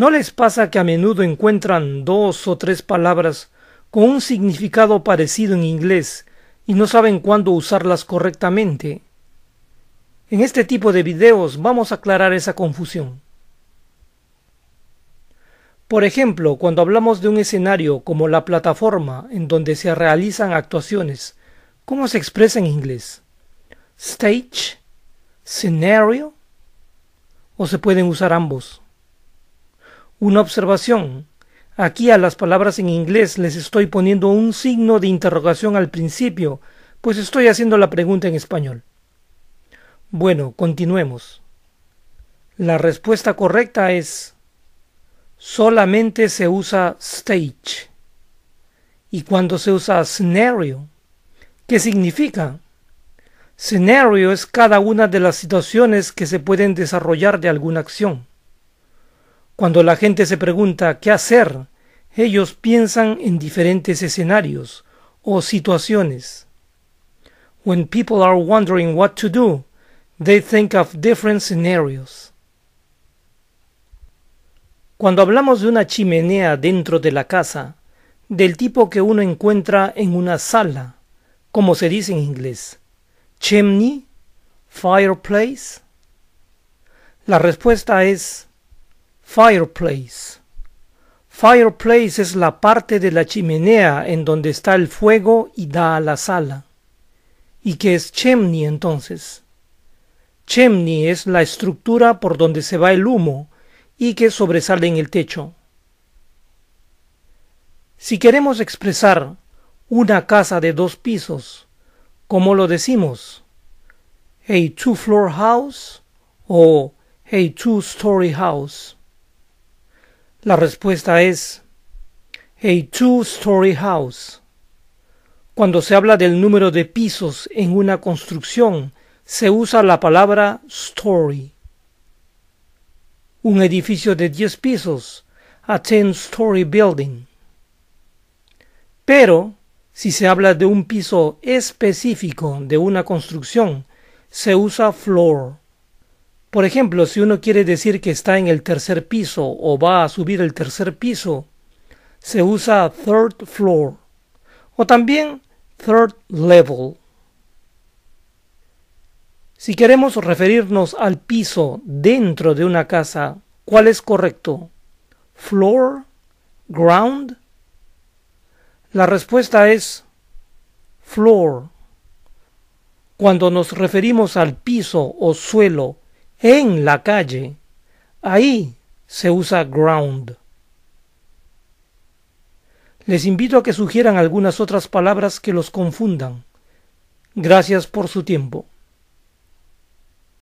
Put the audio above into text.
¿No les pasa que a menudo encuentran dos o tres palabras con un significado parecido en inglés y no saben cuándo usarlas correctamente? En este tipo de videos vamos a aclarar esa confusión. Por ejemplo, cuando hablamos de un escenario como la plataforma en donde se realizan actuaciones, ¿cómo se expresa en inglés? Stage, scenario, o se pueden usar ambos. Una observación. Aquí a las palabras en inglés les estoy poniendo un signo de interrogación al principio, pues estoy haciendo la pregunta en español. Bueno, continuemos. La respuesta correcta es solamente se usa stage. ¿Y cuando se usa scenario? ¿Qué significa? Scenario es cada una de las situaciones que se pueden desarrollar de alguna acción. Cuando la gente se pregunta qué hacer, ellos piensan en diferentes escenarios o situaciones. When people are wondering what to do, they think of different scenarios. Cuando hablamos de una chimenea dentro de la casa, del tipo que uno encuentra en una sala, como se dice en inglés, chimney, fireplace, la respuesta es Fireplace. Fireplace es la parte de la chimenea en donde está el fuego y da a la sala. ¿Y qué es chimney entonces? Chimney es la estructura por donde se va el humo y que sobresale en el techo. Si queremos expresar una casa de dos pisos, ¿cómo lo decimos? A two-floor house o a two-story house. La respuesta es a two-story house. Cuando se habla del número de pisos en una construcción, se usa la palabra story. Un edificio de diez pisos, a ten story building. Pero, si se habla de un piso específico de una construcción, se usa floor. Por ejemplo, si uno quiere decir que está en el tercer piso o va a subir el tercer piso, se usa third floor o también third level. Si queremos referirnos al piso dentro de una casa, ¿cuál es correcto? ¿Floor? ¿Ground? La respuesta es floor. Cuando nos referimos al piso o suelo en la calle, ahí se usa ground. Les invito a que sugieran algunas otras palabras que los confundan. Gracias por su tiempo.